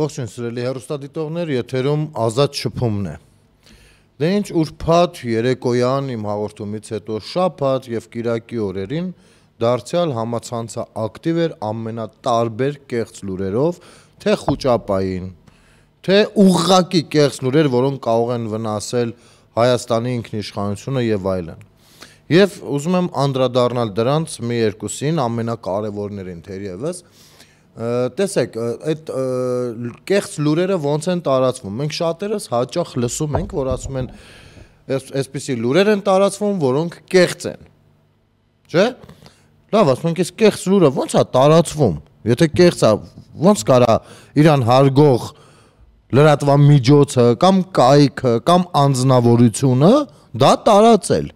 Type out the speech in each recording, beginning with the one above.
Ողջույն սիրելի հերոստադիտողներ, եթերում ազատ շփումն է։ Դե ինչ ուրփաթ երեկոյան իմ հաղորդումից հետո շաբաթ եւ կիրակի օրերին դարձյալ համացանցը ակտիվ էր ամենատարբեր կեղծ լուրերով, թե խոճապային, թե ուղղակի կեղծ լուրեր, որոնք կարող են վնասել Հայաստանի ինքնիշխանությունը եւ այլն։ Եվ ուզում եմ անդրադառնալ դրանց մի երկուսին ամենակարևորներին թերևս, թե տեսեք, այդ կեղծ լուրերը ոնց են տարածվում։ Մենք շատերս հաճախ լսում ենք, որ ասում են այսպիսի լուրեր են տարածվում, որոնք կեղծ են։ Չէ՞։ Լավ, ասում ենք, այս կեղծ լուրը ոնց է տարածվում։ Եթե կեղծ է, ոնց կարա իրան հարգող լրատվամիջոցը կամ կայքը կամ անձնավորությունը դա տարածել։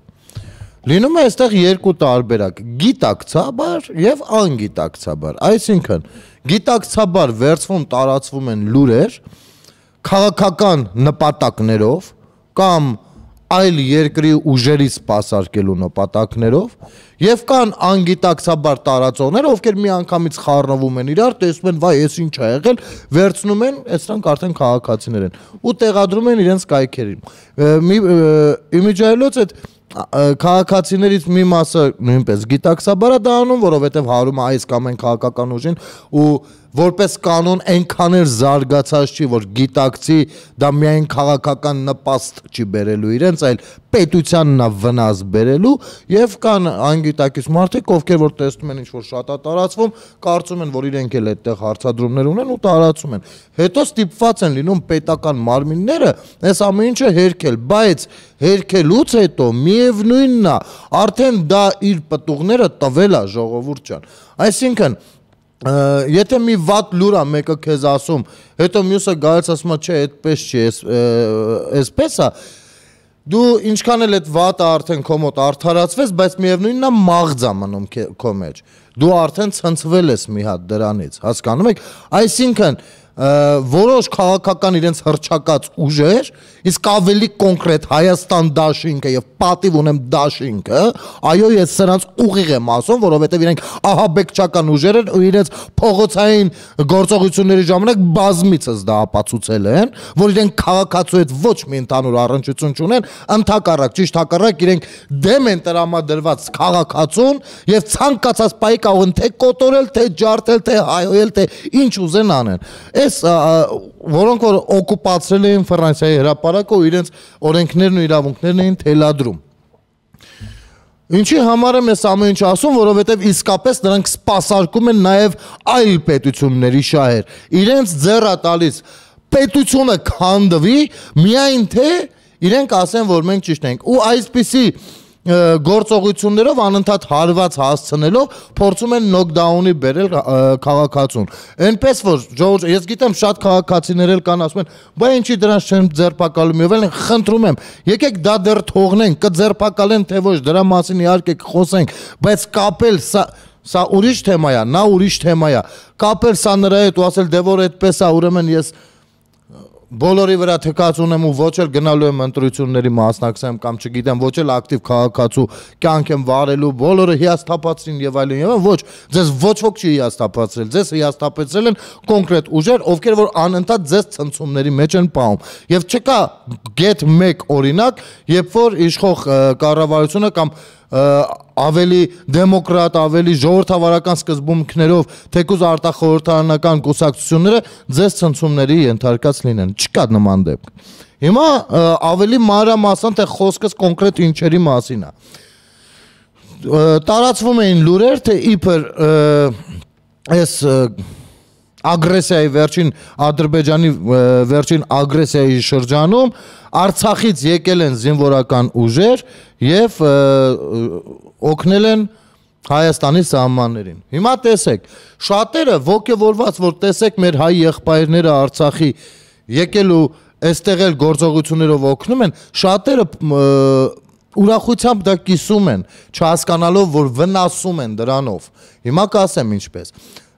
Լինում է այստեղ երկու տարբերակ՝ գիտակցաբար եւ անգիտակցաբար։ Այսինքն, գիտակցաբար վերցվում տարածվում են լուրեր քաղաքական նպատակներով կամ այլ երկրի ուժերի սпасարկելու նպատակներով եւ կան անգիտակցաբար տարածողներ, ովքեր միանգամից խառնվում են իրար, տեսնում են, վայ, ես ինչ ա եղել, վերցնում են, այստրանք արդեն քաղաքացիներ են ու տեղադրում են իրենց կայքերին։ Մի իմիջայլոց այդ քաղաքացիներից մի մասը նույնպես գիտակցաբար է դա անում, որովհետև հարում է այս կամ այն քաղաքական ուժին ու որպես կանոն այնքան էլ զարգացած չի, որ գիտակցի դա միայն քաղաքական նպաստ չի բերելու իրենց, այլ պետությանն է վնաս բերելու եւ կան անգիտակից մարդիկ, ովքեր որ տեսնում են ինչ որ շատ է տարածվում, կարծում են, որ իրենք էլ այդտեղ հարցադրումներ ունեն ու տարածում են։ Հետո ստիպված են լինում պետական մարմինները այս ամեն ինչը հերքել, բայց հերքելուց հետո միևնույնն է, արդեն դա իր պտուղները տվել է ժողովուրդ ջան։ Այսինքն Եթե մի վատ լուրա մեկը քեզ ասում, հետո մյուսը գալիս ասում է, չէ, այդպես չի, էս էսպես է, դու ինչքան էլ այդ վատը արդեն քո մոտ արդարացվես, բայց միևնույնն է մաղձ է մնում քո մեջ։ Դու արդեն ցնցվել ես մի հատ դրանից, հասկանում եք։ Այսինքն, որոշ քաղաքական իրենց հրճակած ուժեր, իսկ ավելի կոնկրետ Հայաստան դաշինքը եւ պատիվ ունեմ դաշինքը, այո, ես սրանց ուղիղ եմ ասում, որովհետեւ իրենք ահաբեկչական ուժեր են ու իրենց փողոցային գործողությունների ժամանակ բազմիցս դա ապացուցել են, որ իրենք քաղաքացու հետ ոչ մի ընդհանուր առնչություն չունեն, ընդհակառակ, ճիշտ հակառակ իրենք դեմ են տրամադրված քաղաքացուն եւ ցանկացած պայքարը թե կոտորել, թե ջարդել, թե հայոյել, թե ինչ ուզեն անեն։ Այս Այս որոնք որ օկուպացրել էին Ֆրանսիայի հրապարակը ու իրենց օրենքներն ու իրավունքներն էին թելադրում։ Ինչի համար եմ ես ամեն ինչ ասում, որովհետև իսկապես նրանք սпасարկում են նաև այլ պետությունների շահեր։ Իրենց ձեռա տալիս պետությունը քանդվի, միայն թե իրենք ասեն, որ մենք ճիշտ ենք։ Ու այսպիսի գործողություններով անընդհատ հարված հասցնելով փորձում են նոկդաունի բերել քաղաքացուն։ Էնպես որ Ջորջ, ես գիտեմ շատ քաղաքացիներ էլ կան ասում են, «Բա ինչի դրանց չեն ձերբակալում»։ Եվ էլ խնդրում եմ, եկեք դա դեռ թողնենք, կձերբակալեն թե ոչ, դրա մասին իհարկե կխոսենք, բայց կապել սա սա ուրիշ թեմա է, նա ուրիշ թեմա է։ Կապել սա նրա հետ ու ասել, «Դե որ այդպես է, ուրեմն ես» բոլորի վրա թկած ունեմ ու ոչ էլ գնալու եմ ընտրությունների մասնակցեմ կամ չգիտեմ, ոչ էլ ակտիվ քաղաքացու կյանք եմ վարելու, բոլորը հիասթափացրին եւ այլն եւ այլն, ոչ, ձեզ ոչ ոք չի հիասթափացրել, ձեզ հիասթափեցել են կոնկրետ ուժեր, ովքեր որ անընդհատ ձեզ ցնցումների մեջ են պահում։ Եվ չկա get 1 օրինակ, երբ որ իշխող կառավարությունը կամ ավելի դեմոկրատ, ավելի ժողովրդավարական սկզբունքներով թեկուզ արտախորհրդարանական կուսակցությունները ձեզ ցնցումների ենթարկած լինեն։ Չկա նման դեպք։ Հիմա ավելի մանրամասն թե խոսքս կոնկրետ ինչերի մասին է։ Տարածվում էին լուրեր, թե իբր այս ագրեսիայի վերջին Ադրբեջանի վերջին ագրեսիայի շրջանում Արցախից եկել են զինվորական ուժեր եւ օգնել են Հայաստանի սահմաններին։ Հիմա տեսեք, շատերը ողջևորված որ տեսեք մեր հայ եղբայրները Արցախի եկել ու այստեղ էլ գործողություններով օգնում են, շատերը ուրախությամբ դա կիսում են, չհասկանալով որ վնասում են դրանով։ Հիմա կասեմ ինչպես։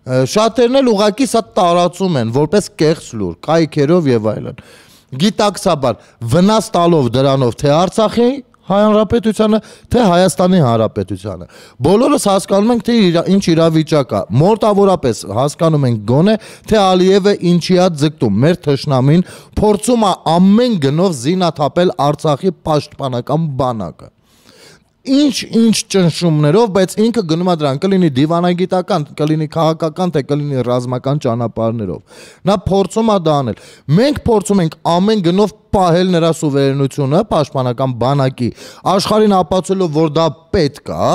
Շատերն էլ ուղակի սա տարածում են որպես կեղծ լուր, կայքերով եւ այլն։ Գիտակցաբար վնաս տալով դրանով թե Արցախի հանրապետությանը, թե Հայաստանի հանրապետությանը։ Բոլորս հասկանում ենք, թե ինչ իրավիճակ է։ Մորտավորապես հասկանում ենք գոնե, թե Ալիևը ինչի է ձգտում մեր թշնամին, փորձում է ամեն գնով զինաթափել Արցախի պաշտպանական բանակը ինչ-ինչ ճնշումներով, բայց ինքը գնում է դրան, կլինի դիվանագիտական, կլինի քաղաքական, թե կլինի ռազմական ճանապարհներով։ Նա փորձում է դա անել։ Մենք փորձում ենք ամեն գնով պահել նրա սուվերենությունը պաշտպանական բանակի, աշխարհին ապացուցելով, որ դա պետք է,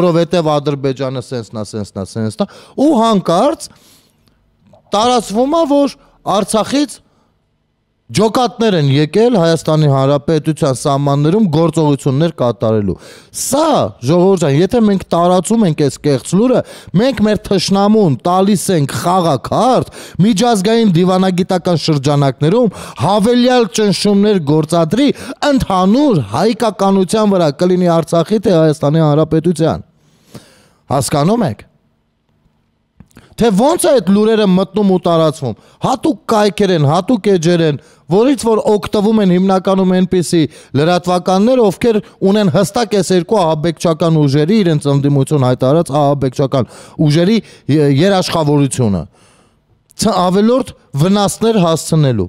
որովհետև Ադրբեջանը սենսնա, սենսնա, սենսնա, ու հանկարծ տարածվում է, որ Արցախից ջոկատներ են եկել Հայաստանի Հանրապետության սահմաններում գործողություններ կատարելու։ Սա, ժողովուրդ ջան, եթե մենք տարածում ենք այս կեղծ լուրը, մենք մեր թշնամուն տալիս ենք խաղակարդ միջազգային դիվանագիտական շրջանակներում հավելյալ ճնշումներ գործադրի ընդհանուր հայկականության վրա, կլինի Արցախի թե Հայաստանի Հանրապետության։ Հասկանում եք թե ո՞նց է այդ լուրերը մտնում ու տարածվում։ Հատուկ կայքեր են, հատուկ էջեր են, որից որ օգտվում են հիմնականում այնպիսի լրատվականներ, ովքեր ունեն հստակ այս երկու ահաբեկչական ուժերի իրենց ընդդիմություն հայտարարած ահաբեկչական ուժերի երաշխավորությունը ավելորդ վնասներ հասցնելու։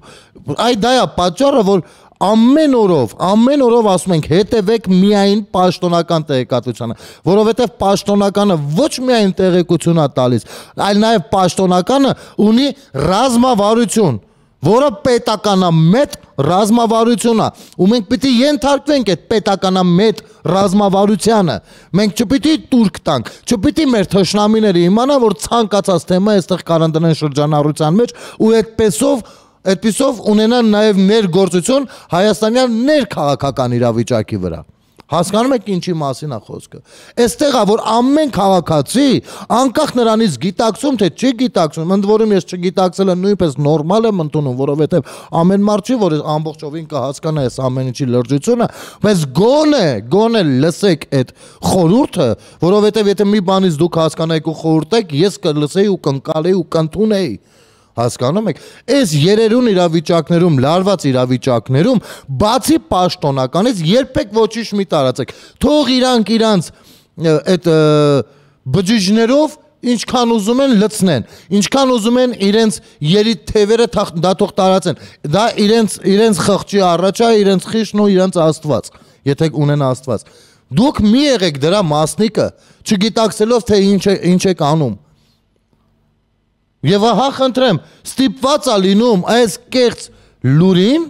Այդ դա է պատճառը, որ ամեն օրով, ամեն օրով ասում ենք հետևեք միայն պաշտոնական տեղեկատվությանը, որովհետև պաշտոնականը ոչ միայն տեղեկություն է տալիս, այլ նաև պաշտոնականը ունի ռազմավարություն, որը պետականամետ ռազմավարությունն է, ու մենք պիտի ենթարկվենք այդ պետականամետ ռազմավարությանը։ Մենք չպիտի турք տանք, չպիտի մեր թշնամիները իմանան, որ ցանկացած թեմա այստեղ կարան դնեն շրջանառության մեջ ու այդպեսով այդպիսով ունենան նաև ներգործություն հայաստանյան ներքաղաքական իրավիճակի վրա։ Հասկանում եք ինչի մասին է խոսքը։ Այստեղ է որ ամեն քաղաքացի, անկախ նրանից գիտակցում թե չի գիտակցում, ընդ որում ես չգիտակցելը նույնպես նորմալ եմ ընդունում, որովհետև ամեն մարդ չի որ ամբողջովին կհասկանա այս ամեն ինչի լրջությունը, բայց գոնե, գոնե լսեք այդ խորհուրդը, որովհետև եթե մի բանից դուք հասկանայիք ու խորհուրդեք, ես կլսեի ու կընկալեի ու կընդունեի։ կն հասկանում եք այս երերուն իրավիճակներում լարված իրավիճակներում բացի պաշտոնականից երբեք ոչինչ մի տարածեք թող իրանք իրանց այդ բջիջներով ինչքան ուզում են լցնեն, ինչքան ուզում են իրենց երի թևերը դատող տարածեն։ Դա իրենց իրենց խղճի առաջա, իրենց խիշն ու իրենց աստված, եթե ունեն աստված։ Դուք մի եղեք դրա մասնիկը, չգիտակցելով թե ինչ է ինչ եք անում։ Եվ ահա խնդրեմ, ստիպված է լինում այս կեղծ լուրին,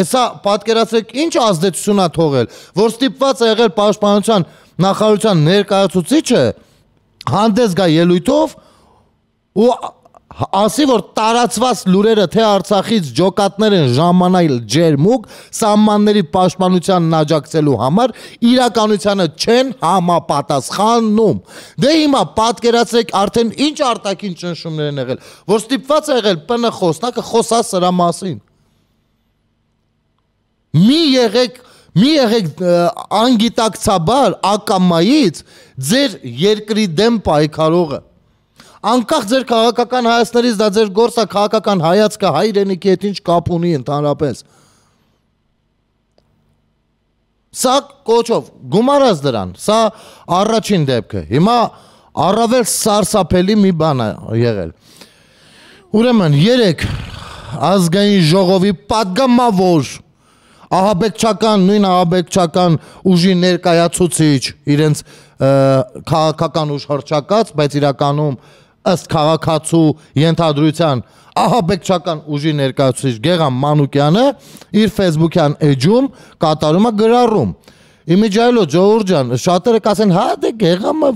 Էսա պատկերացրեք ինչ ազդեցություն է թողել, որ ստիպված է եղել պաշտպանության նախարարության ներկայացուցիչը հանդես գա ելույթով ու ասի որ տարածված լուրերը թե Արցախից ջոկատներ են ժամանալ ջերմուկ սահմանների պաշտպանությանն աջակցելու համար իրականությանը չեն համապատասխանում։ Դե հիմա պատկերացրեք արդեն ինչ արտաքին ճնշումներ են եղել, որ ստիպված է եղել ՊՆ խոսնակը խոսա սրա մասին։ Մի եղեք մի եղեք անգիտակցաբար ակամայից ձեր երկրի դեմ պայքարողը անկախ ձեր քաղաքական հայացներից դա ձեր գործը քաղաքական հայացքը հայրենիքի հետ ինչ կապ ունի ընդհանրապես։ Սա կոչով գումարած դրան, սա առաջին դեպքը։ Հիմա առավել սարսափելի մի բան է եղել։ Ուրեմն 3 ազգային ժողովի падգամավոր ահաբեկչական նույն ահաբեկչական ուժի ներկայացուցիչ իրենց քաղաքական ուժ հրճակած, բայց իրականում և, ըստ քաղաքացու ենթադրության ահաբեկչական ուժի ներկայացուցիչ Գեգամ Մանուկյանը իր Facebook-յան էջում կատարում է գրառում Իմիջայլո Ջորջան շատերը կասեն հա դե Գեգամը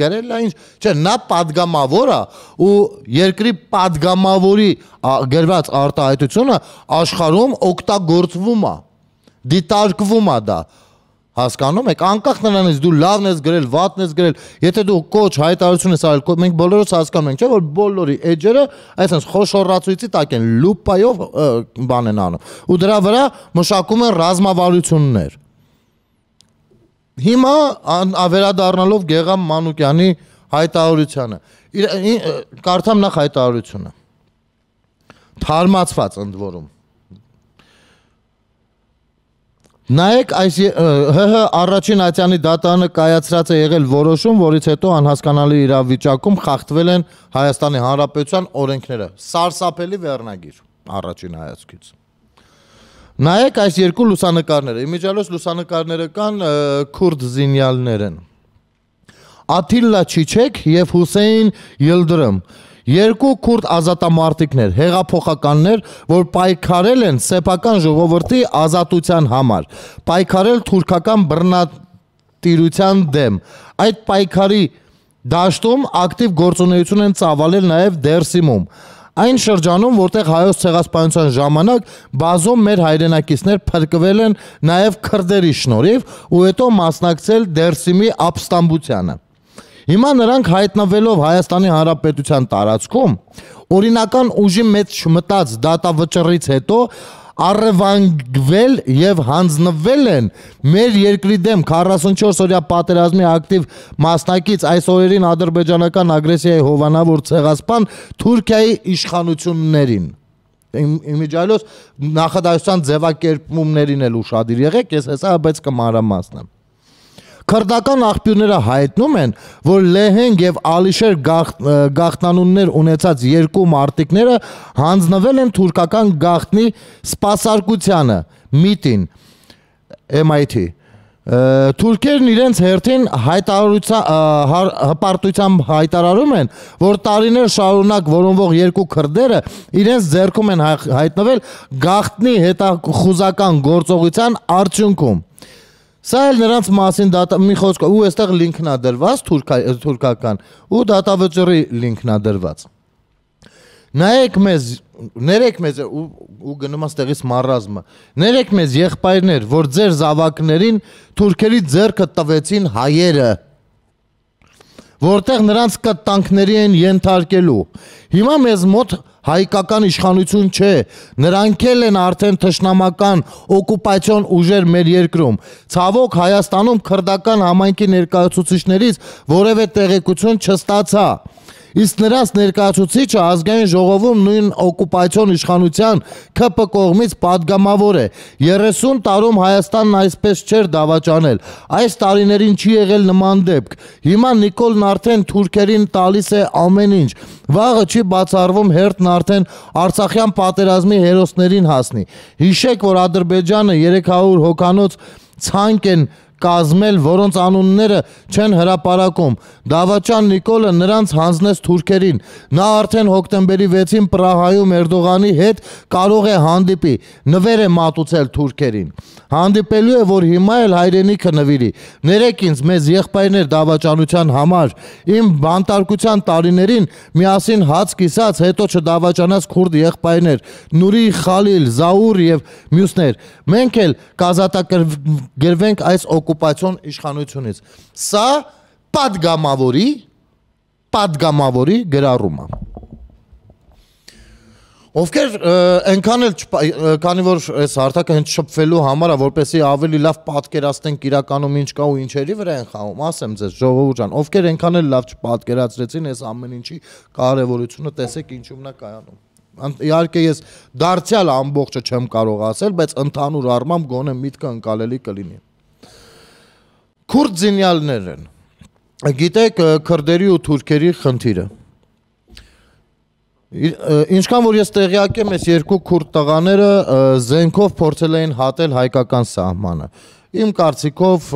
գրել է ինչ չէ նա падգամավոր է ու երկրի падգամավորի գրված արտահայտությունը աշխարհում օգտագործվում է դիտարկվում է դա դա Հասկանում եք, անկախ նրանից դու լավն ես գրել, վատն ես գրել, եթե դու կոչ հայտարարություն ես արել, մենք բոլորս հասկանում ենք, չէ՞ որ բոլորի էջերը այսպես խոշորացույցի տակ են լուպայով բան են անում։ Ու դրա վրա մշակում են ռազմավարություններ։ Հիմա վերադառնալով Գեգամ Մանուկյանի հայտարարությանը։ Կարդամ նախ հայտարարությունը։ Թարմացված ընդ որում Նայեք, այս ՀՀ առաջին Աթյանի դատանը կայացրած է եղել որոշում, որից հետո անհասկանալի իրավիճակում խախտվել են Հայաստանի Հանրապետության օրենքները։ Սարսափելի վերնագիր առաջին հայացքից։ Նայեք այս երկու լուսանկարները։ Իմիջալոս լուսանկարները կան քուրդ զինյալներ են։ Աթիլլա Չիչեք եւ Հուսեյն Յիլդրում։ Երկու քուրդ ազատամարտիկներ, հեղափոխականներ, որ պայքարել են սեփական ժողովրդի ազատության համար, պայքարել թուրքական բռնատիրության դեմ։ Այդ պայքարի դաշտում ակտիվ գործունեություն են ծավալել նաև Դերսիմում այն շրջանում, որտեղ հայոց ցեղասպանության ժամանակ բազում մեր հայրենակիցներ փրկվել են նաև քրդերի շնորհիվ ու հետո մասնակցել Դերսիմի ապստամբությանը։ Հիմա նրանք հայտնվելով Հայաստանի Հանրապետության տարածքում օրինական ուժի մեջ չմտած դատավճռից հետո առևանգվել եւ հանձնվել են մեր երկրի դեմ 44 օրյա պատերազմի ակտիվ մասնակից այս օրերին ադրբեջանական ագրեսիայի հովանավոր ցեղասպան Թուրքիայի իշխանություններին իմիջալոս նախադասության ձևակերպումներին էլ ուշադիր եղեք ես հեսա բայց կմարամասնեմ Քրդական աղբյուրները հայտնում են, որ Լեհենգ եւ Ալիշեր գախտնանուններ ունեցած երկու մարտիկները հանձնվել են թուրքական գախտնի սպասարկությանը, միտին MIT-ի Թուրքերն իրենց հերթին հպարտությամբ հայտարարում են, որ տարիներ շարունակ որոնվող երկու քրդերը իրենց ձեռքում են հայտնվել գախտնի հետախուզական գործողության արդյունքում։ Սա էլ նրանց մասին դատա մի խոսք ու այստեղ լինքն է դրված թուրքական ու դատավճռի լինքն է դրված։ Նայեք մեզ, ներեք մեզ ու, ու գնում աստեղից մարազմը։ Ներեք մեզ եղբայրներ, որ ձեր զավակներին թուրքերի ձեռքը տվեցին հայերը, որտեղ նրանց կտանքների են ենթարկելու։ Հիմա մեզ մոտ հայկական իշխանություն չէ, նրանք էլ են արդեն թշնամական օկուպացիոն ուժեր մեր երկրում։ Ցավոք Հայաստանում քրդական համայնքի ներկայացուցիչներից որևէ տեղեկություն չստացա։ Իսկ նրանց ներկայացուցիչը ազգային ժողովում նույն օկուպացիոն իշխանության ԿՊ կողմից падգամավոր է։ 30 տարում Հայաստանն այսպես չէր դավաճանել։ Այս տարիներին չի եղել նման դեպք։ Հիմա Նիկոլն արդեն թուրքերին տալիս է ամեն ինչ։ Վաղը չի բացառվում հերթն արդեն Արցախյան պատերազմի հերոսներին հասնի։ Հիշեք, որ Ադրբեջանը 300 հոկանոց ցանկ են կազմել, որոնց անունները չեն հրապարակում։ Դավաճան Նիկոլը նրանց հանձնեց թուրքերին։ Նա արդեն հոկտեմբերի 6-ին Պրահայում Էրդողանի հետ կարող է հանդիպի։ Նվեր է մատուցել թուրքերին։ Հանդիպելու է, որ հիմա էլ հայրենիքը նվիրի։ Ներեք ինձ մեզ եղբայրներ դավաճանության համար։ Իմ բանտարկության տարիներին միասին հաց կիսած, հետո չդավաճանած քուրդ եղբայրներ՝ Նուրի Խալիլ, Զաուր եւ մյուսներ։ Մենք էլ կազատագրվենք այս օկ օկուպացիոն իշխանությունից։ Սա падգամավորի падգամավորի գրառումը։ Ովքեր այնքան էլ քանի որ այս հարթակը հենց շփվելու համար է, որպեսզի ավելի լավ պատկերացնենք իրականում ինչ կա ու ինչերի վրա են խաղում, ասեմ ձեզ, ժողովուրդ ջան, ովքեր այնքան էլ լավ չպատկերացրեցին այս ամեն ինչի կարևորությունը, տեսեք ինչումն է կայանում իհարկե ես դարձյալ ամբողջը չեմ կարող ասել, բայց ընդհանուր առմամբ գոնե միտքը ընկալելի կլինի։ Քուրդ զինյալներ են։ Գիտեք քրդերի ու թուրքերի խնդիրը։ Ինչքան որ ես տեղյակ եմ, այս երկու քուրդ տղաները զենքով փորձել էին հատել հայկական սահմանը։ Իմ կարծիքով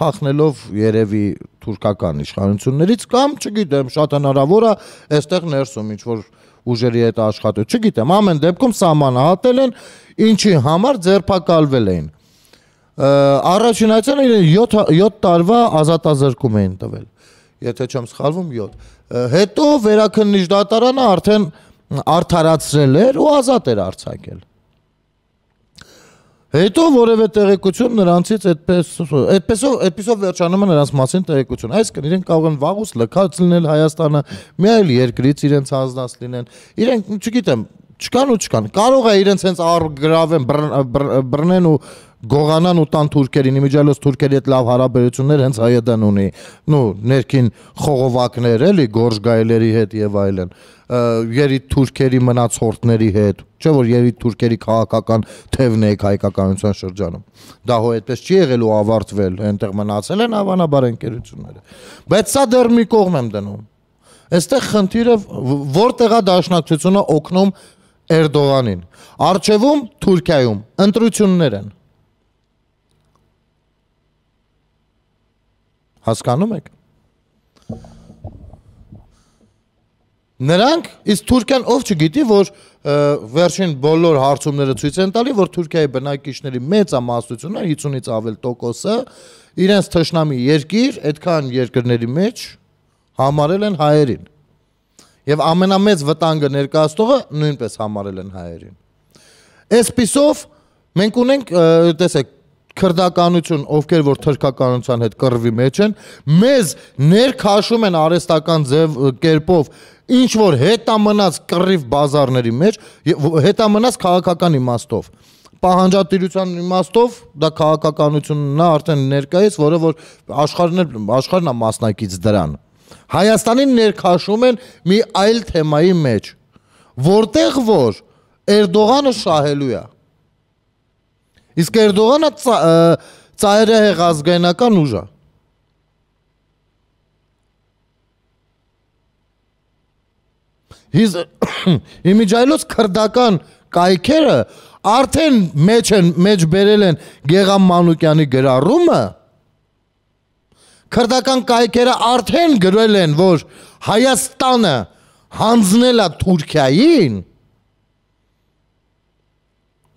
փախնելով երևի թուրքական իշխանություններից կամ չգիտեմ, շատ հնարավոր է այստեղ ներսում ինչ որ ուժերի հետ աշխատել։ Չգիտեմ, ամեն դեպքում սահմանը հատել են, ինչի համար ձերբակալվել էին առաջինացան իրեն 7 7 տարվա ազատազրկում էին տվել։ Եթե չեմ սխալվում 7։ Հետո վերաքննիչ դատարանը արդեն արդարացրել էր ու ազատ էր արձակել։ Հետո որևէ տեղեկություն նրանցից այդպես այդպեսով այդպեսով վերջանում է նրանց մասին տեղեկություն։ Այսինքն իրենք կարող են վաղուց լքած լինել Հայաստանը, մի այլ երկրից իրենց հանձնած լինեն։ Իրենք, չգիտեմ, չկան ու չկան։ Կարող է իրենց հենց գրավեն, բռնեն ու գողանան ու տան թուրքերին, իմիջիալոց թուրքերի հետ լավ հարաբերություններ հենց հայդան ունի։ Նու ներքին խողովակներ էլի գորժգայլերի հետ եւ այլն, երի թուրքերի մնացորդների հետ, չէ՞ որ երի թուրքերի քաղաքական թևն է հայկականության շրջանում։ Դա հո այդպես չի եղել ու ավարտվել, այնտեղ մնացել են հավանաբար ընկերությունները։ Բայց սա դեռ մի կողմ եմ դնում։ Այստեղ խնդիրը որտեղա դաշնակցությունը օգնում Էրդողանին։ Արջևում, Թուրքիայում ընտրություններ են։ Հասկանում եք։ Նրանք իսկ Թուրքիան ով չգիտի, որ վերջին բոլոր հարցումները ցույց են տալի, որ Թուրքիայի բնակիչների մեծամասնությունը 50-ից ավել տոկոսը իրենց թշնամի երկիր, այդքան երկրների մեջ համարել են հայերին։ Եվ ամենամեծ վտանգը ներկայացողը նույնպես համարել են հայերին։ Այսպիսով մենք ունենք, տեսեք, քրդականություն, ովքեր որ թրքականության հետ կռվի մեջ են, մեզ ներքաշում են արեստական ձև կերպով ինչ որ հետամնաց կռիվ բազարների մեջ, հետամնաց քաղաքական իմաստով պահանջատիրության իմաստով դա քաղաքականությունն է արդեն ներկայիս, որը որ աշխարհն աշխարհն է մասնակից դրան։ Հայաստանին ներքաշում են մի այլ թեմայի մեջ, որտեղ որ Էրդողանը շահելու է։ որ, Իսկ Էրդողանը ծայրը հեղազգայնական ուժ է։ Հիզ իմիջայլոց քրդական կայքերը արդեն մեջ են մեջ բերել են Գեգամ Մանուկյանի գրառումը քրդական կայքերը արդեն գրել են որ Հայաստանը հանձնել է Թուրքիային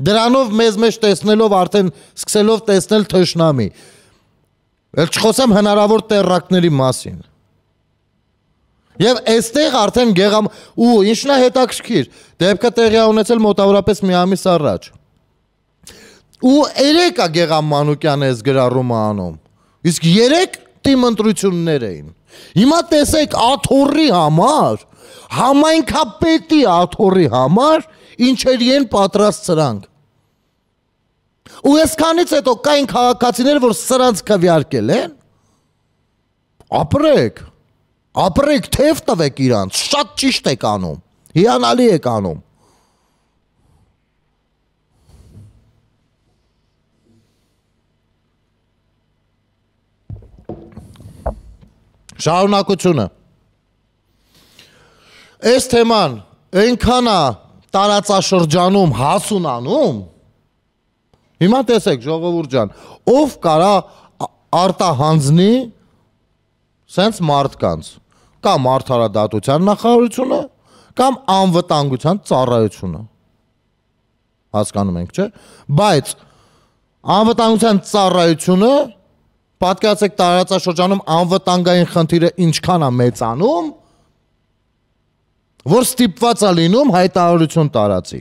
Դրանով մեզ մեջ տեսնելով արդեն սկսելով տեսնել թշնամի։ Էլ չխոսեմ հնարավոր տերրակների մասին։ Եվ այստեղ արդեն գեղամ ու ինչն է հետաքրքիր, դեպքը տեղի ունեցել մոտավորապես մի ամիս առաջ։ Ու երեքա գեղամ Մանուկյանը այս գրառումը անում։ Իսկ երեք թիմ ընտրություններ էին։ Հիմա տեսեք աթորի համար, համայնքապետի աթորի համար ինչերի են պատրաստ սրանք։ Ու այսքանից հետո կային քաղաքացիներ, որ սրանց քվյարկել են։ Ապրեք։ Ապրեք, թեև տվեք իրանց։ Շատ ճիշտ եք անում։ Հիանալի եք անում։ Շարունակությունը։ Այս թեման այնքան է տարածաշրջանում հասունանում, հիմա տեսեք ժողովուրդ ջան, ով կարա արտահանձնի սենց մարդկանց, կամ արդարադատության նախարարությունը, կամ անվտանգության ծառայությունը։ Հասկանում ենք, չէ՞։ Բայց անվտանգության ծառայությունը պատկերացեք տարածաշրջանում անվտանգային խնդիրը ինչքան է մեծանում, որ ստիպված է լինում հայտարարություն տարածի։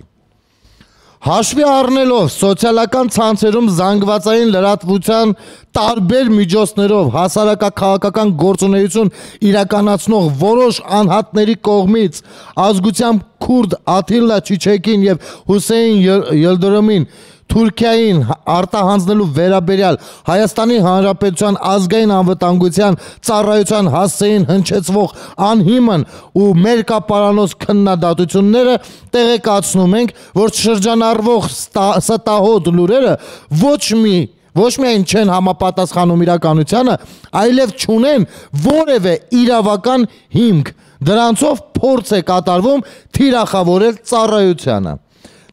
Հաշվի առնելով սոցիալական ցանցերում զանգվածային լրատվության տարբեր միջոցներով հասարակակաղակական գործունեություն իրականացնող որոշ անհատների կողմից ազգությամբ քուրդ Աթիլլա Չիչեկին եւ Հուսեյն Յելդրոմին ել, Թուրքիային արտահանձնելու վերաբերյալ Հայաստանի Հանրապետության ազգային անվտանգության ծառայության հասցեին հնչեցվող անհիմն ու մերկապարանոց քննադատությունները տեղեկացնում ենք, որ շրջանառվող ստահոդ լուրերը ոչ մի ոչ միայն չեն համապատասխանում իրականությանը, այլև չունեն որևէ իրավական հիմք։ Դրանցով փորձ է կատարվում թիրախավորել ծառայությանը։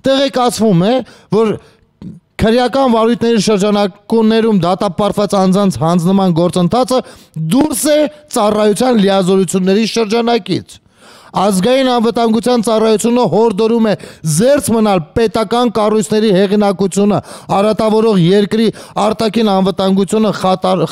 Տեղեկացվում է, որ քրեական վարույթների շրջանակներում դատապարտված անձանց հանձնման գործընթացը դուրս է ծառայության լիազորությունների շրջանակից ազգային անվտանգության ծառայությունը հորդորում է զերծ մնալ պետական կառույցների հեղինակությունը, արատավորող երկրի արտաքին անվտանգությունը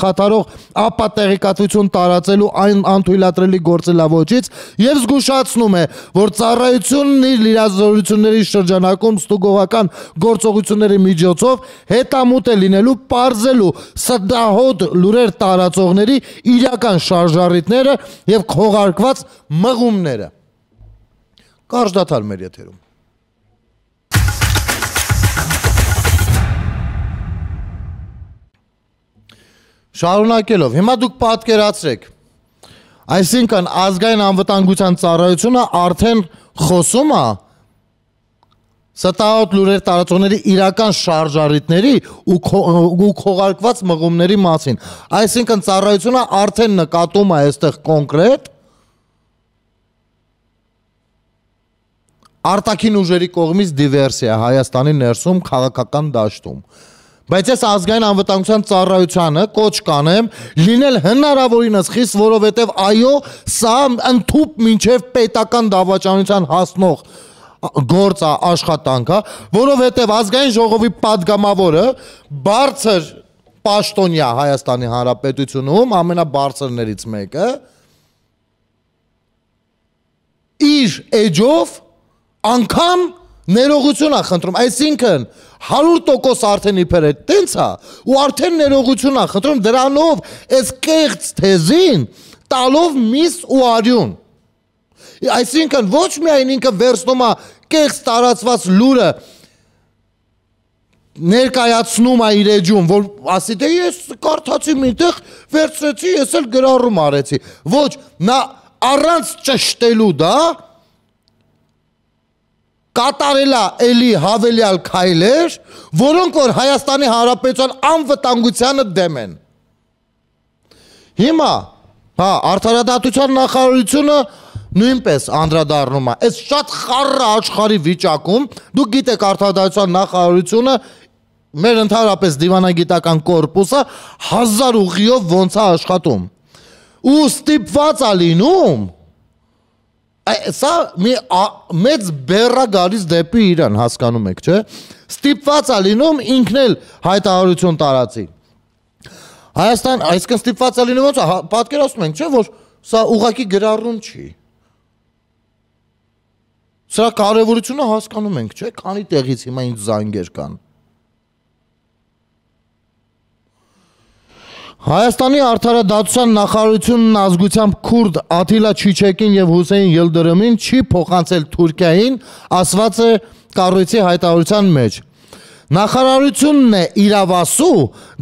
խաթարող ապատեղեկատվություն տարածելու այն անթույլատրելի գործելավոճից եւ զգուշացնում է, որ ծառայությունն իր լիազորությունների շրջանակում ստուգողական գործողությունների միջոցով հետամուտ է լինելու պարզելու սդահոտ լուրեր տարածողների իրական շարժառիթները եւ քողարկված մղումները Կարճ դաթար մեր եթերում։ Շարունակելով, հիմա դուք պատկերացրեք, այսինքն ազգային անվտանգության ծառայությունը արդեն խոսում է ստահոտ լուրեր տարածողների իրական շարժարիտների ու, քո, ու քողարկված մղումների մասին։ Այսինքն ծառայությունը արդեն նկատում է այստեղ կոնկրետ արտաքին ուժերի կողմից դիվերսիա Հայաստանի ներսում քաղաքական դաշտում։ Բայց ես ազգային անվտանգության ծառայությանը կոչ կանեմ լինել հնարավորինս խիստ, որովհետև այո, սա ընդཐུպ մինչև պետական դավաճանության հասնող գործ է, աշխատանք է, որովհետև ազգային ժողովի падգամավորը բարձր պաշտոնյա Հայաստանի Հանրապետությունում ամենաբարձրներից մեկը իր էջով անգամ ներողություն ա խնդրում, այսինքն 100% արդեն իբր է տենց ա ու արդեն ներողություն ա խնդրում դրանով այս կեղծ թեզին տալով միս ու արյուն։ Այսինքն ոչ միայն ինքը վերցնում ա կեղծ տարածված լուրը ներկայացնում ա իր էջում, որ ասի դե ես կարդացի միտեղ վերցրեցի, ես էլ գրառում արեցի։ Ոչ, նա առանց ճշտելու դա, դա կատարելա էլի հավելյալ քայլեր, որոնք որ Հայաստանի Հանրապետության անվտանգությանը դեմ են։ Հիմա, հա, արդարադատության նախարարությունը նույնպես անդրադառնում է։ Այս շատ խառը աշխարհի վիճակում դուք գիտեք արդարադատության նախարարությունը մեր ընդհանրապես դիվանագիտական կորպուսը 1000 ուղիով ոնց է աշխատում։ Ու ստիպված է լինում Սա մի մեծ բեռա գալիս դեպի իրան, հասկանում եք, չէ՞։ Ստիպված է լինում ինքն էլ հայտարարություն տարածի։ Հայաստան, այսինքն ստիպված է լինում ոնց է, հա, պատկերացնում ենք, չէ՞, որ սա ուղակի գրառում չի։ Սա կարևորությունը հասկանում ենք, չէ՞, քանի տեղից հիմա ինձ զանգեր կան։ Հայաստանի արդարադատության նախարարությունն ազգությամբ քուրդ Աթիլա Չիչեկին եւ Հուսեյն Ելդրումին չի փոխանցել Թուրքիային, ասված է կառույցի հայտարարության մեջ։ Նախարարությունն է իրավասու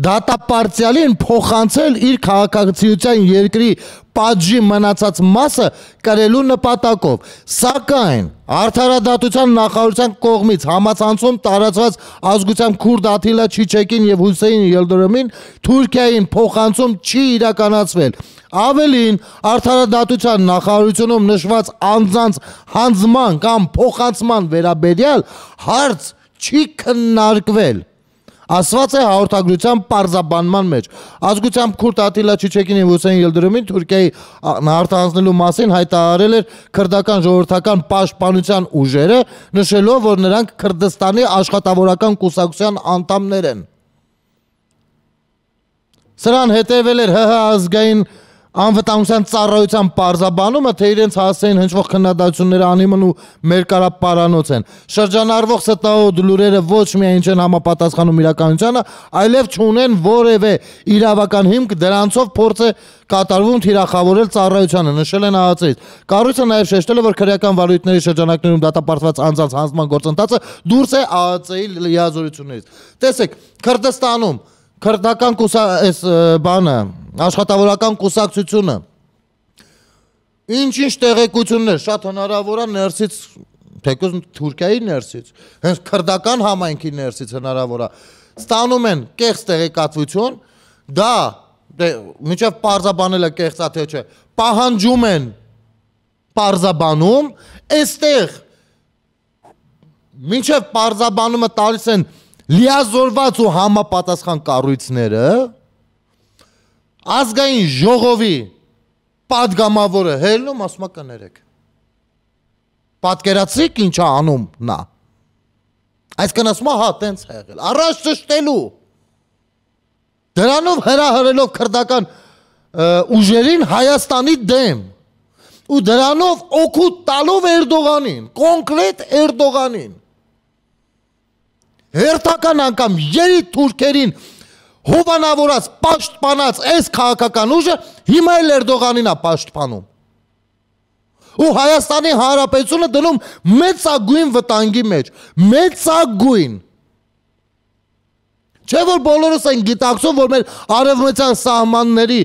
դատապարտյալին փոխանցել իր քաղաքացիության երկրի պատժի մնացած մասը կրելու նպատակով։ Սակայն Արդարադատության նախարարության կողմից համացանցում տարածված ազգությամբ քուրդ Աթիլա Չիչեկին եւ Հուսեյն Ելդրոմին Թուրքիային փոխանցում չի իրականացվել։ Ավելին, Արդարադատության նախարարությունում նշված անձանց հանձման կամ փոխանցման վերաբերյալ հարց չի քննարկվել։ Ասված է հաղորդագրության պարզաբանման մեջ։ Ազգությամբ քուրդ Ատիլա Չուչեկին եւ Հուսեյն Ելդրումին Թուրքիայի հարթանձնելու մասին հայտարարել էր քրդական ժողովրդական պաշտպանության ուժերը, նշելով, որ նրանք Քրդստանի աշխատավորական կուսակցության անդամներ են։ Սրան հետևել էր ՀՀ ազգային անվտանգության ծառայության պարզաբանումը, թե իրենց հասցեին հնչվող քննադատությունները անիմն ու մերկարապարանոց են։ Շրջանառվող ստաո դլուրերը ոչ միայն չեն համապատասխանում իրականությանը, այլև չունեն որևէ իրավական հիմք դրանցով փորձ է կատարվում թիրախավորել ծառայությանը, նշել են ԱԱՑ-ից։ Կառույցը նաև շեշտել է, որ քրեական վարույթների շրջանակներում դատապարտված անձանց հանձնման գործընթացը դուրս է ԱԱՑ-ի լիազորություններից։ Տեսեք, Քրդստանում քրդական կուսա այս բանը, աշխատավորական կուսակցությունը ինչ-ինչ տեղեկություններ շատ հնարավոր է ներսից թեկուզ Թուրքիայի ներսից, հենց քրդական համայնքի ներսից հնարավոր է ստանում են կեղծ տեղեկատվություն, դա դե միջև parzabanելը կեղծա թե չէ, պահանջում են parzabanum, այստեղ միջև parzabanումը տալիս են լիազորված ու համապատասխան կառույցները ազգային ժողովի падգամավորը հելնում ասում է կներեք։ Պատկերացրեք ինչա անում նա։ Այսքան ասում է հա տենց հեղել։ Առաջ ճշտելու։ Դրանով հրահրելով քրդական ուժերին Հայաստանի դեմ ու դրանով օգուտ տալով Էրդողանին, կոնկրետ Էրդողանին հերթական անգամ երի թուրքերին հովանավորած, պաշտպանած այս քաղաքական ուժը հիմա էլ Էրդողանին է պաշտպանում։ Ու Հայաստանի Հանրապետությունը դնում մեծագույն վտանգի մեջ, մեծագույն։ Չէ որ բոլորս են գիտակցում, որ մեր արևմտյան սահմանների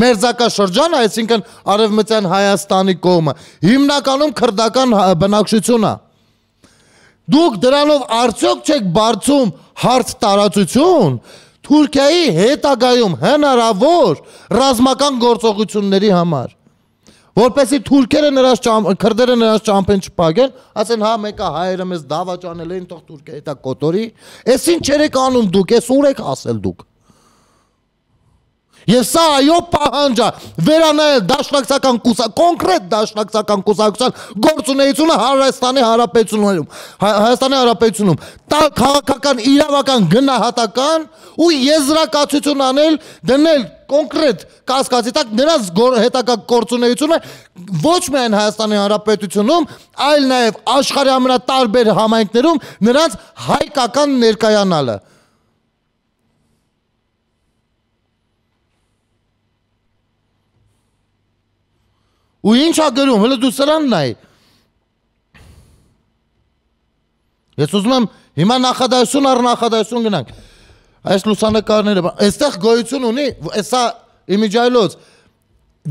մերձակաշրջանը, այսինքն արևմտյան Հայաստանի կողմը հիմնականում քրդական բնակչությունն է։ Դուք դրանով արդյոք չեք բարձում հարց տարածություն։ Թուրքիայի հետագայում հնարավոր ռազմական գործողությունների համար որպեսի թուրքերը նրանց քրդերը նրանց ճամփեն չփակեն, ասեն հա մեկը հայերը մեզ դավաճանել էին, թող Թուրքիա հետա կոտորի։ Էս ինչ երեք անում դուք, էս ուր եք ասել դուք։ Եվ սա այո պահանջա վերանայել դաշնակցական կուսա, կոնքրետ դաշնակցական կուսակցության գործունեությունը Հայաստանի Հանրապետությունում, Հայաստանի Հանրապետությունում, տալ քաղաքական իրավական գնահատական ու եզրակացություն անել, դնել կոնկրետ կասկածի տակ նրանց հետագա գործունեությունը ոչ միայն Հայաստանի Հանրապետությունում, այլ նաև աշխարհի ամենատարբեր համայնքներում նրանց հայկական ներկայանալը։ Ու ի՞նչ է գրում, հələ դու սրան նայ։ Ես ուզում եմ հիմա նախադասություն առ նախադասություն գնանք։ Այս լուսանկարները, այստեղ գոյություն ունի, սա իմիջայլոց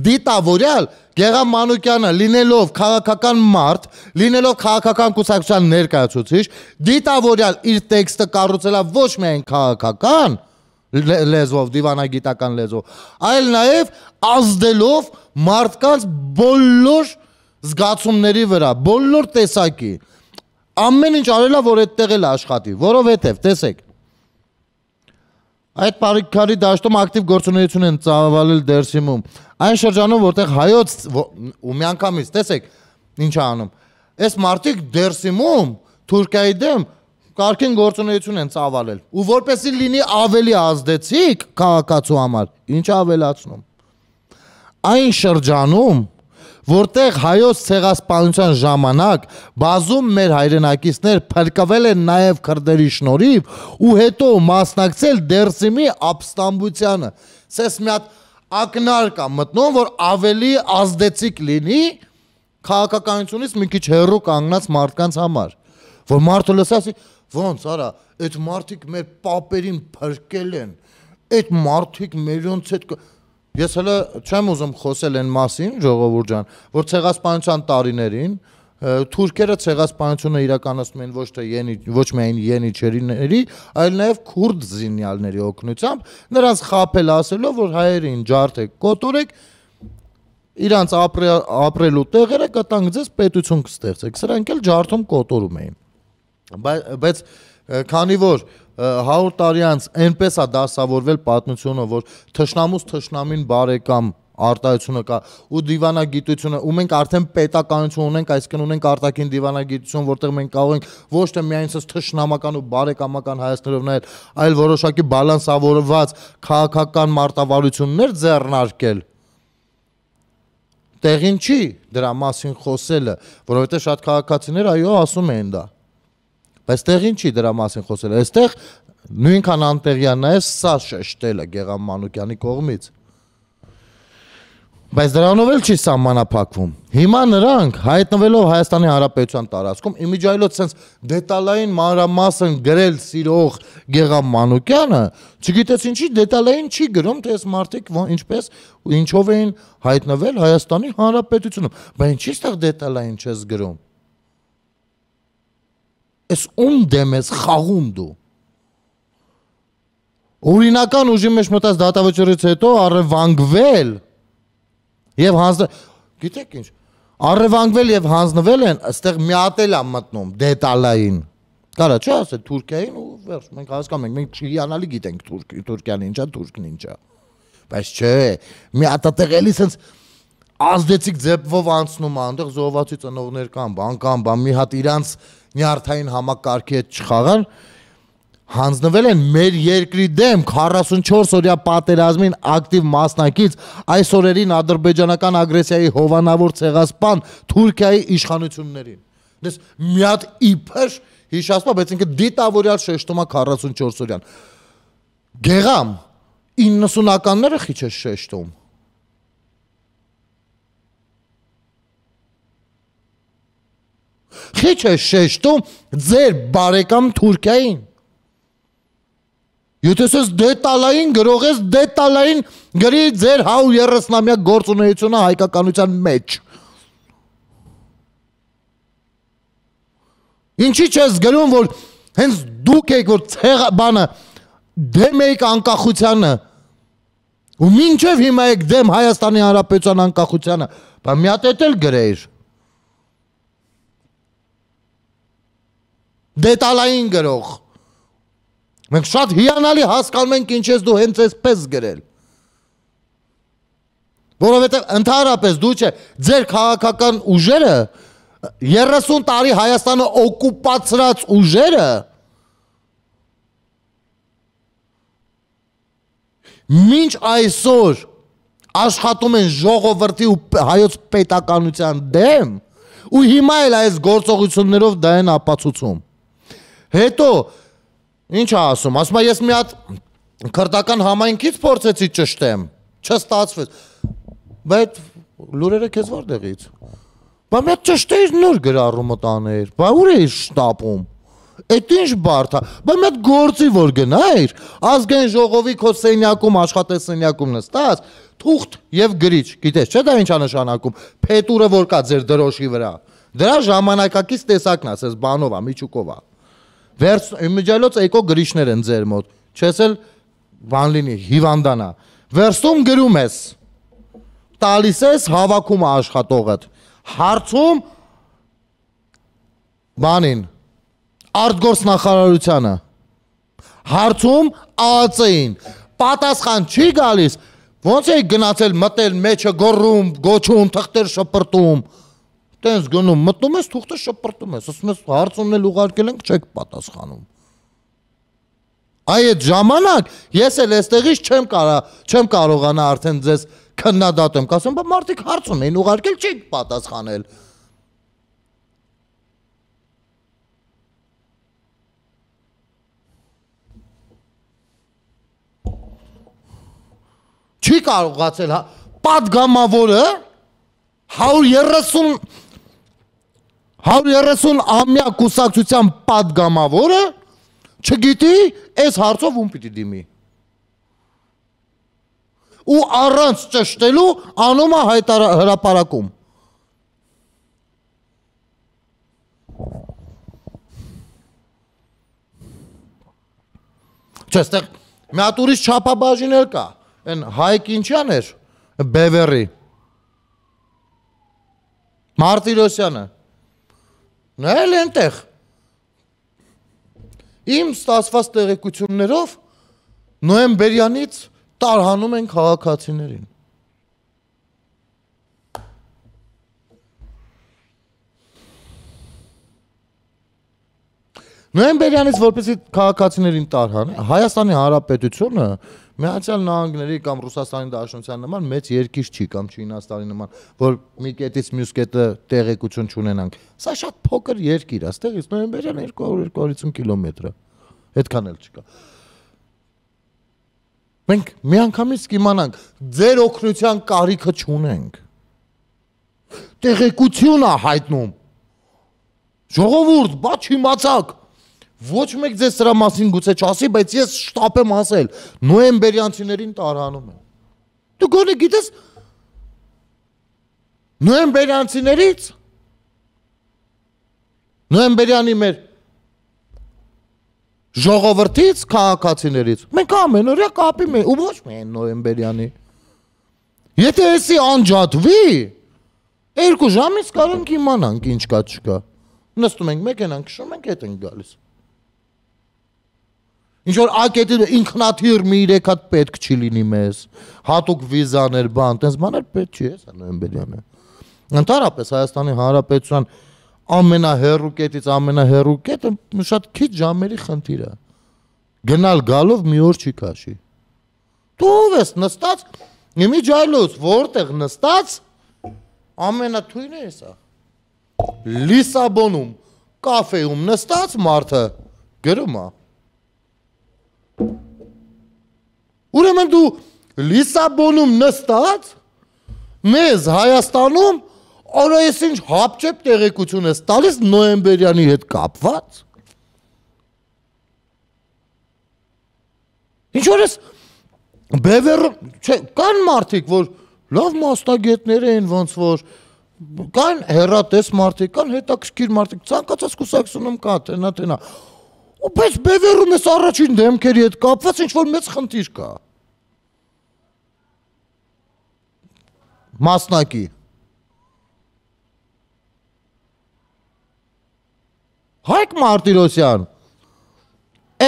դիտավորյալ Գեգա Մանուկյանը լինելով քաղաքական մարդ, լինելով քաղաքական կուսակցության ներկայացուցիչ, դիտավորյալ իր տեքստը կառուցելա ոչ միայն քաղաքական, լեզվով, դիվանագիտական լեզվով, այլ նաև ազդելով մարդկանց բոլոր զգացումների վրա, բոլոր տեսակի։ Ամեն ինչ արելա, որ այդտեղ էլ աշխատի, որովհետև տեսեք Այդ բարիկարի դաշտում ակտիվ գործունեություն են ծավալել դերսիմում։ Այն շրջանում, որտեղ հայոց ու միանգամից, տեսեք, ինչ է անում։ Այս մարդիկ դերսիմում Թուրքիայի դեմ կարգին գործունեություն են ծավալել։ Ու որպեսի լինի ավելի ազդեցիկ քաղաքացու համար, ինչ ավելացնում։ Այն շրջանում, որտեղ հայոց ցեղասպանության ժամանակ բազում մեր հայրենակիցներ փրկվել են նաև քրդերի շնորհիվ ու հետո մասնակցել դերսիմի ապստամբությանը։ Սես մի հատ ակնարկ է մտնում, որ ավելի ազդեցիկ լինի քաղաքականությունից մի քիչ հեռու կանգնած մարդկանց համար, որ մարդը լսի, Ոնց արա, այդ մարդիկ մեր պապերին փրկել են։ Այդ մարդիկ մերոնց հետ ես հələ չեմ ուզում խոսել այն մասին, ժողովուրդ ջան, որ ցեղասպանության տարիներին թուրքերը ցեղասպանությունը իրականացնում են ոչ թե յենի ոչ միայն յենիչերիների, այլ նաև քուրդ զինյալների օգնությամբ, նրանց խապել ասելով, որ հայերին ջարդեք, կոտորեք, իրանց ապրելու տեղերը կտանք ձեզ պետություն կստեղծեք։ Սրանք էլ ջարդում կոտորում էին բայց քանի որ 100 տարի անց այնպես է դասավորվել պատմությունը, որ թշնամուս թշնամին բարեկամ արտահայտությունը կա ու դիվանագիտությունը ու մենք արդեն պետականություն ունենք, այսինքն ունենք արտաքին դիվանագիտություն, որտեղ մենք կարող ենք ոչ թե միայն ցս թշնամական ու բարեկամական հայացներով նայել, այլ որոշակի բալանսավորված քաղաքական մարտավարություններ ձեռնարկել տեղին չի դրա մասին խոսելը, որովհետեւ շատ քաղաքացիներ այո ասում են դա։ Այստեղ ինչի դրա մասին խոսել։ Այստեղ նույնքան անտեղյանն է սա շեշտելը Գեգամ Մանուկյանի կողմից։ Բայց դրանով էլ չի սահմանափակվում։ Հիմա նրանք հայտնվելով Հայաստանի Հանրապետության տարածքում իմիջայլոց sense դետալային մանրամասն գրել սիրող Գեգամ Մանուկյանը, չգիտես ինչի դետալային չի գրում, թե այս մարդիկ ինչպես ինչով էին հայտնվել Հայաստանի Հանրապետությունում։ Բայց ինչի՞ ստեղ դետալային չես գրում։ Էս ում դեմ ես խաղում դու։ Օրինական ուժի մեջ մտած դատավճռից հետո առևանգվել եւ հանձն գիտեք ինչ առևանգվել եւ հանձնվել են այստեղ միատել է մտնում դետալային Կարա չէ ասե Թուրքիային ու վերջ մենք հասկանում ենք մենք չիանալի գիտենք Թուրքի Թուրքիան ինչա Թուրքն ինչա բայց չէ մի ատատեղելի sense ազդեցիկ ձեպով անցնում է այնտեղ զովացի ծնողներ կան բան կան բան մի հատ իրանց նյարդային համակարգի հետ չխաղան, հանձնվել են մեր երկրի դեմ 44 օրյա պատերազմին ակտիվ մասնակից այս օրերին ադրբեջանական ագրեսիայի հովանավոր ցեղասպան Թուրքիայի իշխանություններին։ Դες մի հատ իբր հիշացնա, բայց ինքը դիտավորյալ շեշտում է 44 օրյան։ Գեղամ 90-ականները խիչ է շեշտում։ Խիչ է շեշտում ձեր բարեկամ Թուրքիային։ Յութեսես դետալային գրողես դետալային գրի ձեր 130-ամյա գործունեությունը հայկականության մեջ։ Ինչի՞ չես գրում, որ հենց դուք եք որ ցեղը բանը դեմ եք անկախությանը։ Ու մինչև հիմա եք դեմ Հայաստանի Հանրապետության անկախությանը, բայց մի հատ էլ գրեիր։ դետալային գրող։ Մենք շատ հիանալի հասկանում ենք ինչ ես դու հենց այսպես գրել։ Որովհետև ընդհանրապես դու չէ, ձեր քաղաքական ուժերը 30 տարի Հայաստանը օկուպացրած ուժերը մինչ այսօր աշխատում են ժողովրդի ու հայոց պետականության դեմ ու հիմա էլ այս գործողություններով դա են ապացուցում Հետո ինչ ասում, ասում է ես մի հատ քրտական համայնքից փորձեցի ճշտեմ, չստացվեց։ Բայց լուրերը քեզ որտեղից։ Բա մեկ ճշտեիր նոր գրառումը տաներ, բա ուր էիր շտապում։ Այդ ինչ բարթա։ Բա մի հատ գործի որ գնայր, ազգային ժողովի քո սենյակում, աշխատես սենյակում նստած, թուղթ եւ գրիչ, գիտես, չէ՞ դա ինչա նշանակում։ Փետուրը որ կա ձեր դրոշի վրա։ Դրա ժամանակակից տեսակն է, ասես բանով է, միջուկով է։ Վերս իմիջալոց էկո գրիչներ են ձեր մոտ։ Չես էլ բան լինի, հիվանդանա։ Վերսում գրում ես։ Տալիս ես հավաքում աշխատողդ։ Հարցում բանին արտգործնախարարությանը։ Հարցում ԱԱՑ-ին։ Պատասխան չի գալիս։ Ոնց էի գնացել մտել մեջը գոռում, գոչում, թղթեր շփրտում տենց գնում, մտնում ես, թուղթը շպրտում ես, ասում ես հարցումն էլ ուղարկել ենք, չեք պատասխանում։ Այ այդ ժամանակ ես էլ այստեղից չեմ կարա, չեմ կարողանա արդեն ձեզ քննադատեմ, կասեմ, բա մարդիկ հարցում էին ուղարկել, չեք պատասխանել։ Չի կարողացել հա- պատգամավորը 130 130 ամյա կուսակցության падգամավորը չգիտի այս հարցով ում պիտի դիմի ու առանց ճշտելու անում է հրապարակում։ Չէ, ստեղ մի հատ ուրիշ չափաբաժին էլ կա։ Այն Հայկ Ինչյան էր, Բևերի։ Մարտիրոսյանը Նայել ենտեղ։ Իմ ստացված տեղեկություններով նոեմբերյանից տարհանում են քաղաքացիներին։ Նոեմբերյանից որպեսի քաղաքացիներին տարհան, Հայաստանի Հանրապետությունը Միացյալ Նահանգների կամ Ռուսաստանի Դաշնության նման մեծ երկիր չի կամ Չինաստանի նման, որ մի կետից մյուս կետը տեղեկություն չունենանք։ Սա շատ փոքր երկիր է, ստեղից Նոյեմբերյան 200-250 կիլոմետր է։ Այդքան էլ չկա։ Մենք միանգամից կիմանանք, ձեր օկնության կարիքը չունենք։ Տեղեկություն է հայտնում։ Ժողովուրդ, բաց իմացակ Ոչ մեկ ձեզ սրա մասին գուցե չասի, բայց ես շտապ եմ ասել, նոեմբերյանցիներին տարանում եմ։ Դու գոնե գիտես նոեմբերյանցիներից նոեմբերյանի մեր ժողովրդից, քաղաքացիներից։ Մենք ամենօրյա կապի մենք ու ոչ միայն նոեմբերյանի։ Եթե էսի անջատվի, երկու ժամից կարող ենք իմանանք ինչ կա չկա։ Նստում ենք մեքենան քշում ենք, հետ ենք գալիս։ են Ինչ որ ակետի ինքնաթիռ մի 3 հատ պետք չի լինի մեզ։ Հատուկ վիզաներ, բան, տես բաներ պետք չի, հեսա նոյեմբերյանը։ Ընդհանրապես Հայաստանի Հանրապետության ամենահերու կետից ամենահերու կետը շատ քիչ ժամերի խնդիր է։ Գնալ գալով մի օր չի քաշի։ Դու ով ես նստած, իմի ջայլոց, որտեղ նստած ամենաթույնը էսա։ Լիսաբոնում, կաֆեում նստած մարդը գրում է։ Ուրեմն դու Լիսաբոնում նստած մեզ Հայաստանում Արա ես ինչ հապճեպ տեղեկություն ես տալիս նոյեմբերյանի հետ կապված։ Ինչ որ ես բևեր, չէ, կան մարդիկ, որ լավ մասնագետներ են ոնց որ կան հերատես մարդիկ, կան հետաքրքիր մարդիկ, ցանկացած կուսակցությունում կա, տենա, տենա։ Բայց Բևերում էս առաջին դեմքերի հետ կապված ինչ որ մեծ խնդիր կա։ Մասնակի Հայկ Մարտիրոսյան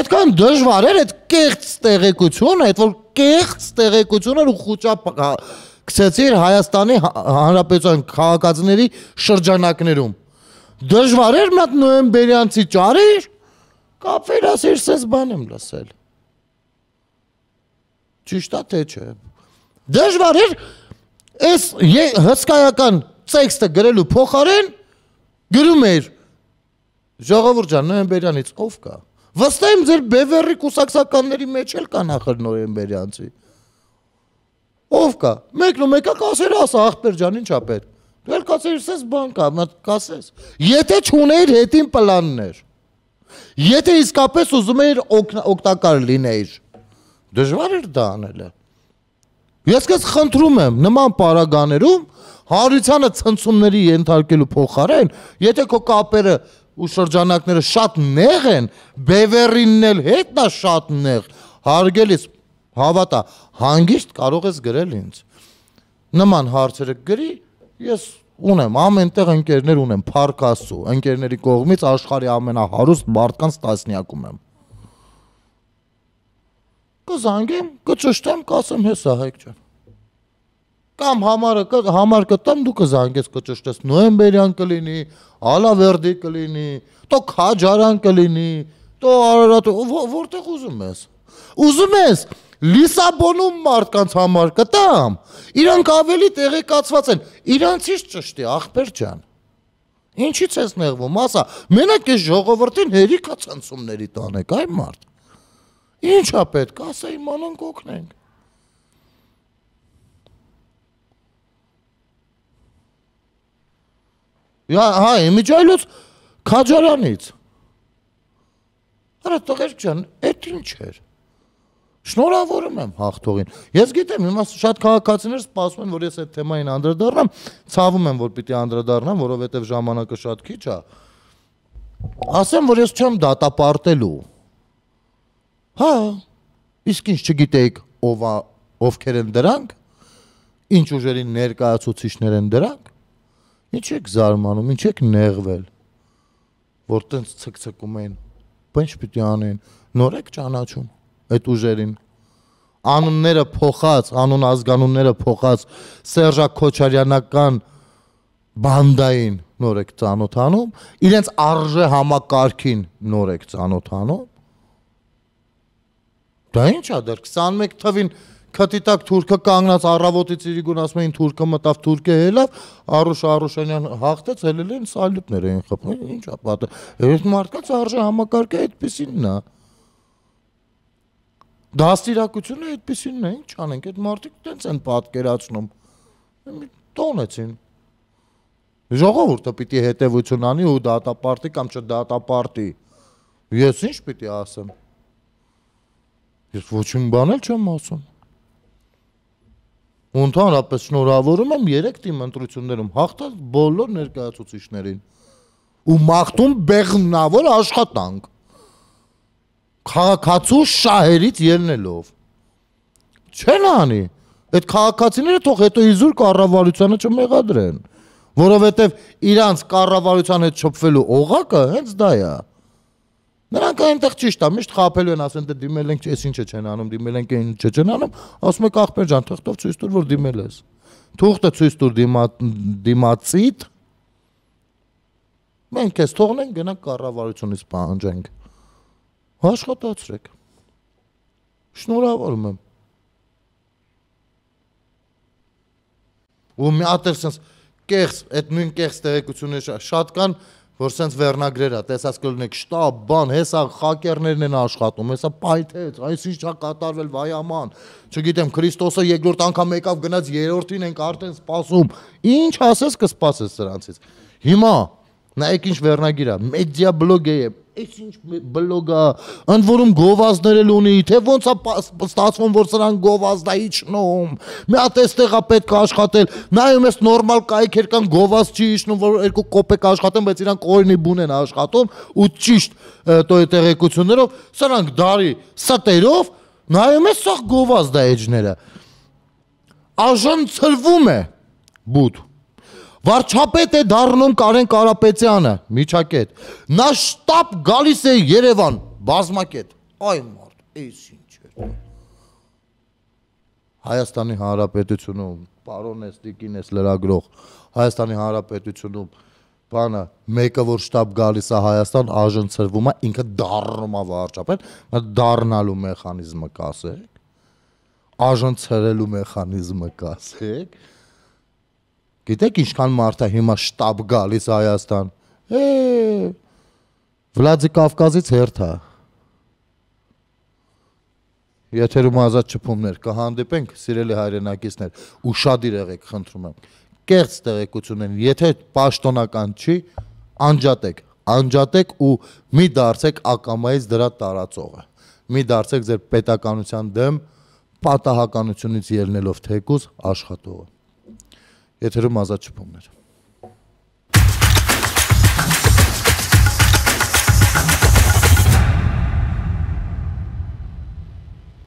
Այդքան դժվար էր այդ կեղծ տեղեկությունը, այդ որ կեղծ տեղեկությունը ու խոճապ գցեցիր Հայաստանի Հանրապետության քաղաքացիների շրջանակներում։ Դժվար էր մտ նոեմբերյանցի ճարիր Կապվեր ասեր, սենց բան եմ լսել։ Ճիշտ է թե չէ։ Դժվար էր այս հսկայական տեքստը գրելու փոխարեն գրում էր Ժողովուրդ ջան, նոյեմբերյանից ով կա։ Վստահ եմ ձեր Բևերի կուսակցականների մեջ էլ կան ախր նոյեմբերյանցի։ Ով կա։ Մեկն ու մեկը կասեր ասա ախպեր ջան, ինչա պետք։ Դու էլ կասես, սես բան կա, մտ կասես։ Եթե չուներ հետին պլաններ։ Եթե իսկապես ուզում էիր օգտակար լինեիր, դժվար էր դա անելը։ Ես քեզ խնդրում եմ նման պարագաներում հարությանը ցնցումների ենթարկելու փոխարեն, եթե քո կապերը ու շրջանակները շատ նեղ են, բևերինն էլ հետն է շատ նեղ, հարգելիս հավատա, հանգիստ կարող ես գրել ինձ։ Նման հարցերը գրի, ես ունեմ, ամենտեղ ընկերներ ունեմ, փառք Աստծո, ընկերների կողմից աշխարհի ամենահարուստ մարդկանց տասնյակում եմ։ Կզանգեմ, կճշտեմ, կասեմ հեսա հայկ ջան։ Կամ համարը համար կտամ դու կզանգես կճշտես նոեմբերյան կլինի, ալավերդի կլինի, տո քաջարան կլինի, տո արարատ որտեղ ուզում ես։ Ուզում ես, ուզում ես Լիսաբոնում մարդկանց համար կտամ։ Իրանք ավելի տեղեկացված են։ Իրանցից ճշտի, ախպեր ջան։ Ինչից ես նեղվում, ասա, մենակ ես ժողովրդին հերիքա ցնցումների տանեք, այ մարդ։ Ինչա պետք, ասա իմանանք օգնենք։ Հա, հա, իմիջայլոց քաջարանից։ Արա տղեր ջան, այդ ինչ էր։ Շնորհավորում եմ հաղթողին։ Ես գիտեմ, հիմա շատ քաղաքացիներ սպասում են, որ ես այդ թեմային անդրադառնամ, ցավում եմ, որ պիտի անդրադառնամ, որովհետև ժամանակը շատ քիչ է։ Ասեմ, որ ես չեմ դատապարտելու։ Հա։ Իսկ ինչ չգիտեիք, ով ովքեր են դրանք, ինչ ուժերի ներկայացուցիչներ են դրանք, ինչ եք զարմանում, ինչ եք նեղվել, որ տենց ցկցկում են։ Բայց պիտի անեն, նոր եք ճանաչում այդ ուժերին անունները փոխած, անուն ազգանունները փոխած Սերժա Քոչարյանական բանդային նոր եք ճանոթանում, իրենց արժե համակարգին նոր եք ճանոթանում։ Դա ի՞նչ է դեռ 21 թվին քթիտակ թուրքը կանգնած առավոտից իրիկուն ասում էին թուրքը մտավ թուրքը հելավ, Արուշ Արուշանյան հաղթեց, հելել են սալյուտներ էին խփում։ Ինչ է պատը։ Այդ մարդկանց արժե համակարգը այդպեսինն է։ Դաստիարակությունը այդպեսին է, ինչ անենք, այդ մարդիկ տենց են պատկերացնում։ Տոնեցին։ Ժողովուրդը պիտի հետևություն անի ու դատապարտի կամ չդատապարտի։ Ես ինչ պիտի ասեմ։ Ես ոչ մի բան էլ չեմ ասում։ Ու ընդհանրապես շնորհավորում եմ 3 թիմ ընտրություններում հաղթած բոլոր ներկայացուցիչներին ու մաղթում բեղմնավոր աշխատանք քաղաքացու շահերից ելնելով։ Չեն անի։ Այդ քաղաքացիները թող հետո իզուր կառավարությանը չմեղադրեն, որովհետև իրանց կառավարության հետ շփվելու օղակը հենց դա է։ Նրանք այնտեղ ճիշտ է, միշտ խափելու են, ասեն դե դիմել ենք, ես ինչ չեն անում, դիմել ենք, այն ինչ չեն անում, ասում եք ախպեր ջան, թղթով ցույց տուր, որ դիմել ես։ Թուղթը ցույց տուր դիմացիդ։ Մենք էս թողնենք, գնանք կառավարությունից պահանջենք։ Աշխատացրեք։ Շնորհավորում եմ։ Ու մի հատ էլ sense կեղծ, այդ նույն կեղծ տեղեկությունները շատ կան, որ sense վերնագրերա, տեսած կլինեք, շտաբ, բան, հեսա խակերներն են աշխատում, հեսա պայթեց, այս ինչ չա կատարվել վայաման։ Չգիտեմ, Քրիստոսը երկրորդ անգամ եկավ գնաց երրորդին ենք արդեն սպասում։ Ինչ ասես կսպասես սրանցից։ Հիմա Նայեք ինչ վերնագիր է, մեդիա բլոգ է, այս ինչ բլոգ է, ընդ որում գովազներ էլ ունի, թե ոնց է ստացվում, որ սրան գովազդա իջնում։ Մի հատ էստեղ է պետք է աշխատել։ Նայում ես նորմալ կայքեր կան, գովազ չի իջնում, որ երկու կոպեկ աշխատեն, բայց իրանք օրինի բուն են աշխատում ու ճիշտ տոյ տեղեկություններով, սրանք դարի ստերով, նայում ես սա գովազդա էջները։ Աժան ծրվում է բուտ Վարչապետ է դառնում Կարեն Կարապետյանը, միջակետ։ Նա շտապ գալիս է Երևան, բազմակետ։ Այ մարդ, էս ինչ է։ Հայաստանի Հանրապետությունում պարոն Էստիկին էս լրագրող, Հայաստանի Հանրապետությունում բանը մեկը որ շտապ գալիս է Հայաստան, աժնցրվում է, ինքը դառնում է վարչապետ, դառնալու մեխանիզմը կասեք, աժնցրելու մեխանիզմը կասեք, Գիտեք ինչքան մարդ է հիմա շտաբ գալիս Հայաստան։ Է Վլադիկավկազից հերթ է։ Եթերում ազատ չփումներ կհանդիպենք, սիրելի հայրենակիցներ, ու շատ իրեղեք, խնդրում եմ։ Կեղծ տեղեկություն են, եթե պաշտոնական չի, անջատեք, անջատեք ու մի դարձեք ակամայից դրա տարածողը։ Մի դարձեք ձեր պետականության դեմ պատահականությունից ելնելով թեկուզ աշխատողը։ Եթերում ազատ շփումներ։